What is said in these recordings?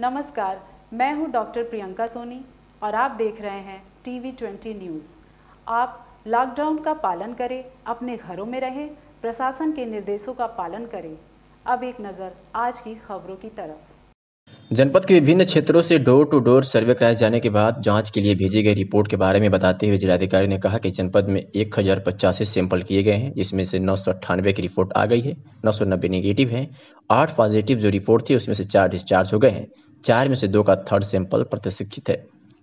नमस्कार मैं हूं डॉक्टर प्रियंका सोनी और आप देख रहे हैं टीवी ट्वेंटी न्यूज़ आप लॉकडाउन का पालन करें अपने घरों में रहें प्रशासन के निर्देशों का पालन करें अब एक नज़र आज की खबरों की तरफ जनपद के विभिन्न क्षेत्रों से डोर टू डोर सर्वे कराए जाने के बाद जांच के लिए भेजी गई रिपोर्ट के बारे में बताते हुए जिलाधिकारी ने कहा कि जनपद में एक हज़ार पचासी सैंपल किए गए हैं जिसमें से नौ सौ की रिपोर्ट आ गई है नौ सौ नब्बे निगेटिव हैं आठ पॉजिटिव जो रिपोर्ट थी उसमें से चार डिस्चार्ज हो गए हैं चार में से दो का थर्ड सैंपल प्रतिशिक्षित है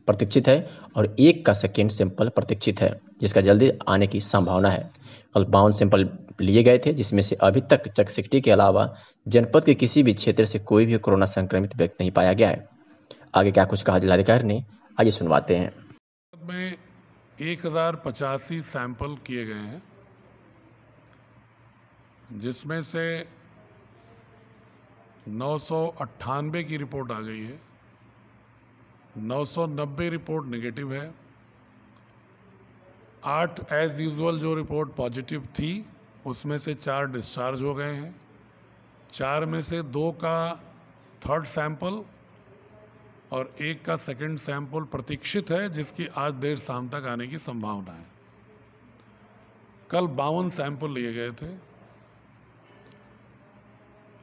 प्रतीक्षित है और एक का सेकेंड सैंपल प्रतीक्षित है जिसका जल्दी आने की संभावना है कल बावन सैंपल लिए गए थे जिसमें से अभी तक चकसिकटी के अलावा जनपद के किसी भी क्षेत्र से कोई भी कोरोना संक्रमित व्यक्ति नहीं पाया गया है आगे क्या कुछ कहा जिलाधिकारी ने आइए सुनवाते हैं में एक हज़ार पचासी सैंपल किए गए हैं जिसमें से नौ की रिपोर्ट आ गई है 990 रिपोर्ट नेगेटिव है आठ एज यूजल जो रिपोर्ट पॉजिटिव थी उसमें से चार डिस्चार्ज हो गए हैं चार में से दो का थर्ड सैंपल और एक का सेकंड सैंपल प्रतीक्षित है जिसकी आज देर शाम तक आने की संभावना है कल बावन सैंपल लिए गए थे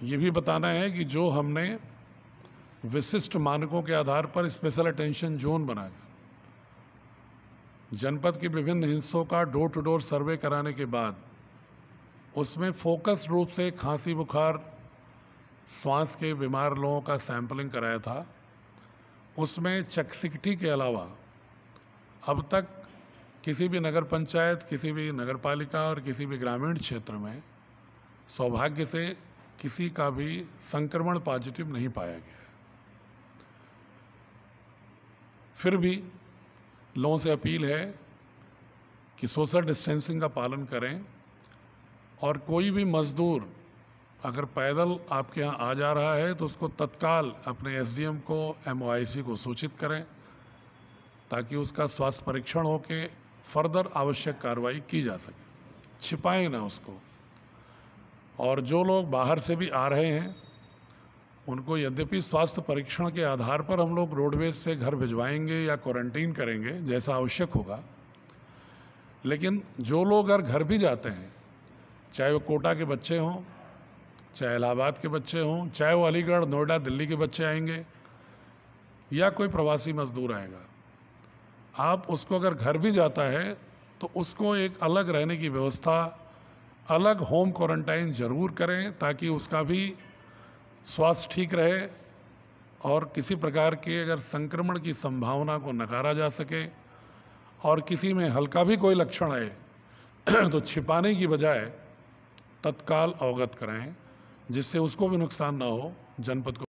ये भी बताना है कि जो हमने विशिष्ट मानकों के आधार पर स्पेशल अटेंशन जोन बनाकर जनपद के विभिन्न हिस्सों का डोर टू डोर सर्वे कराने के बाद उसमें फोकस रूप से खांसी बुखार श्वास के बीमार लोगों का सैंपलिंग कराया था उसमें चकसिकटी के अलावा अब तक किसी भी नगर पंचायत किसी भी नगर पालिका और किसी भी ग्रामीण क्षेत्र में सौभाग्य से किसी का भी संक्रमण पॉजिटिव नहीं पाया गया फिर भी लोगों से अपील है कि सोशल डिस्टेंसिंग का पालन करें और कोई भी मज़दूर अगर पैदल आपके यहाँ आ जा रहा है तो उसको तत्काल अपने एसडीएम को एमओआईसी को सूचित करें ताकि उसका स्वास्थ्य परीक्षण हो के फर्दर आवश्यक कार्रवाई की जा सके छिपाएं ना उसको और जो लोग बाहर से भी आ रहे हैं उनको यद्यपि स्वास्थ्य परीक्षण के आधार पर हम लोग रोडवेज से घर भिजवाएंगे या क्वारंटीन करेंगे जैसा आवश्यक होगा लेकिन जो लोग अगर घर भी जाते हैं चाहे वो कोटा के बच्चे हों चाहे इलाहाबाद के बच्चे हों चाहे वो अलीगढ़ नोएडा दिल्ली के बच्चे आएंगे या कोई प्रवासी मजदूर आएगा आप उसको अगर घर भी जाता है तो उसको एक अलग रहने की व्यवस्था अलग होम क्वारंटाइन ज़रूर करें ताकि उसका भी स्वास्थ्य ठीक रहे और किसी प्रकार के अगर संक्रमण की संभावना को नकारा जा सके और किसी में हल्का भी कोई लक्षण आए तो छिपाने की बजाय तत्काल अवगत कराएं जिससे उसको भी नुकसान ना हो जनपद को